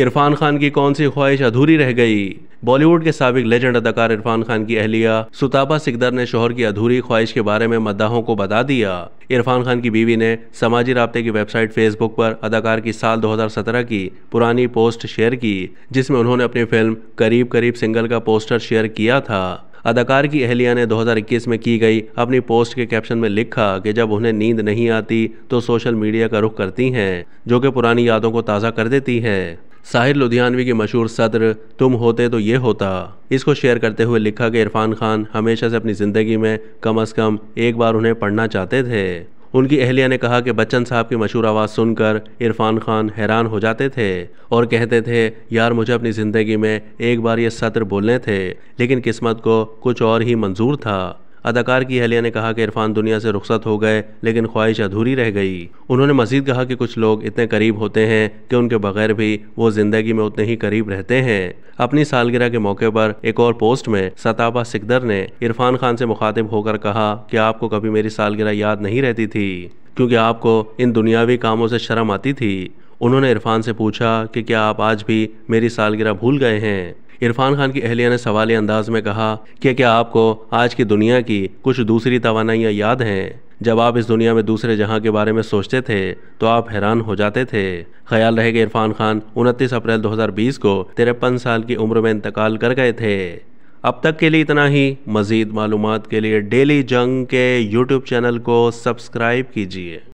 इरफान खान की कौन सी ख्वाहिश अधूरी रह गई बॉलीवुड के सबक लेजेंड अदाकार इरफान खान की अहलिया सुतापा सिकदर ने शोहर की अधूरी ख्वाहिश के बारे में मद्दाहों को बता दिया इरफान खान की बीवी ने समाजी रबते की वेबसाइट फेसबुक पर अदाकार की साल 2017 की पुरानी पोस्ट शेयर की जिसमें उन्होंने अपनी फिल्म करीब करीब सिंगल का पोस्टर शेयर किया था अदाकार की अहलिया ने 2021 में की गई अपनी पोस्ट के कैप्शन में लिखा कि जब उन्हें नींद नहीं आती तो सोशल मीडिया का रुख करती हैं जो कि पुरानी यादों को ताज़ा कर देती है साहिर लुधियानवी की मशहूर सदर तुम होते तो ये होता इसको शेयर करते हुए लिखा कि इरफान खान हमेशा से अपनी ज़िंदगी में कम अज़ कम एक बार उन्हें पढ़ना चाहते थे उनकी अहलिया ने कहा कि बच्चन साहब की मशहूर आवाज़ सुनकर इरफान खान हैरान हो जाते थे और कहते थे यार मुझे अपनी ज़िंदगी में एक बार ये सत्र बोलने थे लेकिन किस्मत को कुछ और ही मंजूर था अदाकार की अहलिया ने कहा कि इरफान दुनिया से रुख्सत हो गए लेकिन ख्वाहिश अधूरी रह गई उन्होंने मजीद कहा कि कुछ लोग इतने करीब होते हैं कि उनके बगैर भी वो जिंदगी में उतने ही करीब रहते हैं अपनी सालगिरह के मौके पर एक और पोस्ट में सताबा सिकदर ने इरफान खान से मुखातिब होकर कहा कि आपको कभी मेरी सालगिरह याद नहीं रहती थी क्योंकि आपको इन दुनियावी कामों से शर्म आती थी उन्होंने इरफान से पूछा कि क्या आप आज भी मेरी सालगिरह भूल गए हैं इरफान खान की अहलिया ने सवाल अंदाज में कहा कि क्या आपको आज की दुनिया की कुछ दूसरी तोानाइयाँ याद हैं जब आप इस दुनिया में दूसरे जहां के बारे में सोचते थे तो आप हैरान हो जाते थे ख्याल रहे कि इरफान खान 29 अप्रैल 2020 को तिरपन साल की उम्र में इंतकाल कर गए थे अब तक के लिए इतना ही मज़ीद मालूम के लिए डेली जंग के यूट्यूब चैनल को सब्सक्राइब कीजिए